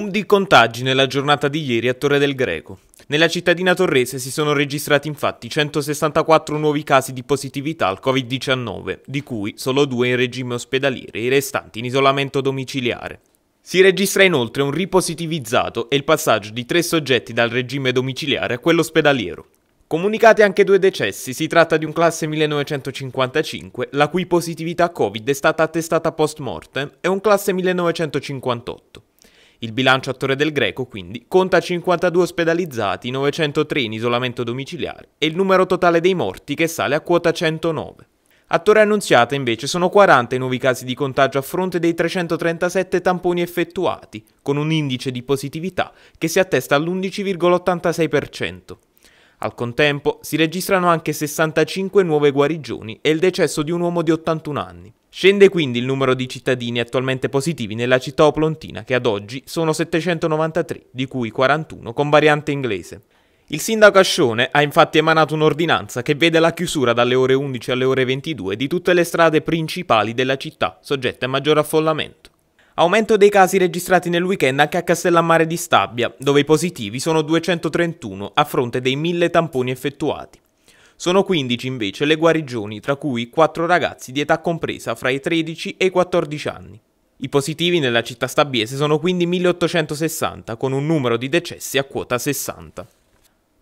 Boom di contagi nella giornata di ieri a Torre del Greco. Nella cittadina torrese si sono registrati infatti 164 nuovi casi di positività al Covid-19, di cui solo due in regime ospedaliere e i restanti in isolamento domiciliare. Si registra inoltre un ripositivizzato e il passaggio di tre soggetti dal regime domiciliare a quello ospedaliero. Comunicati anche due decessi, si tratta di un classe 1955, la cui positività Covid è stata attestata post mortem, e un classe 1958. Il bilancio a Torre del Greco, quindi, conta 52 ospedalizzati, 903 in isolamento domiciliare e il numero totale dei morti che sale a quota 109. A Torre Annunziata invece sono 40 i nuovi casi di contagio a fronte dei 337 tamponi effettuati, con un indice di positività che si attesta all'11,86%. Al contempo si registrano anche 65 nuove guarigioni e il decesso di un uomo di 81 anni. Scende quindi il numero di cittadini attualmente positivi nella città oplontina che ad oggi sono 793, di cui 41 con variante inglese. Il sindaco Ascione ha infatti emanato un'ordinanza che vede la chiusura dalle ore 11 alle ore 22 di tutte le strade principali della città soggette a maggior affollamento. Aumento dei casi registrati nel weekend anche a Castellammare di Stabia, dove i positivi sono 231 a fronte dei 1000 tamponi effettuati. Sono 15 invece le guarigioni, tra cui 4 ragazzi di età compresa fra i 13 e i 14 anni. I positivi nella città stabiese sono quindi 1860, con un numero di decessi a quota 60.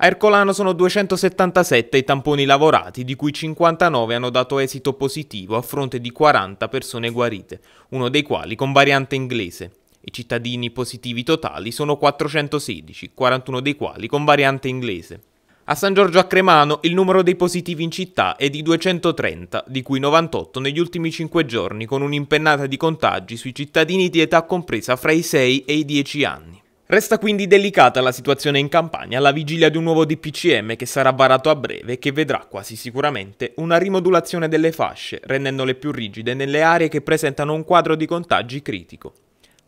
A Ercolano sono 277 i tamponi lavorati, di cui 59 hanno dato esito positivo a fronte di 40 persone guarite, uno dei quali con variante inglese. I cittadini positivi totali sono 416, 41 dei quali con variante inglese. A San Giorgio a Cremano il numero dei positivi in città è di 230, di cui 98 negli ultimi 5 giorni, con un'impennata di contagi sui cittadini di età compresa fra i 6 e i 10 anni. Resta quindi delicata la situazione in Campania alla vigilia di un nuovo DPCM che sarà varato a breve e che vedrà quasi sicuramente una rimodulazione delle fasce, rendendole più rigide nelle aree che presentano un quadro di contagi critico.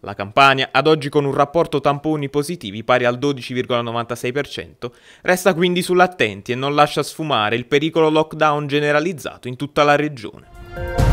La Campania, ad oggi con un rapporto tamponi positivi pari al 12,96%, resta quindi sull'attenti e non lascia sfumare il pericolo lockdown generalizzato in tutta la regione.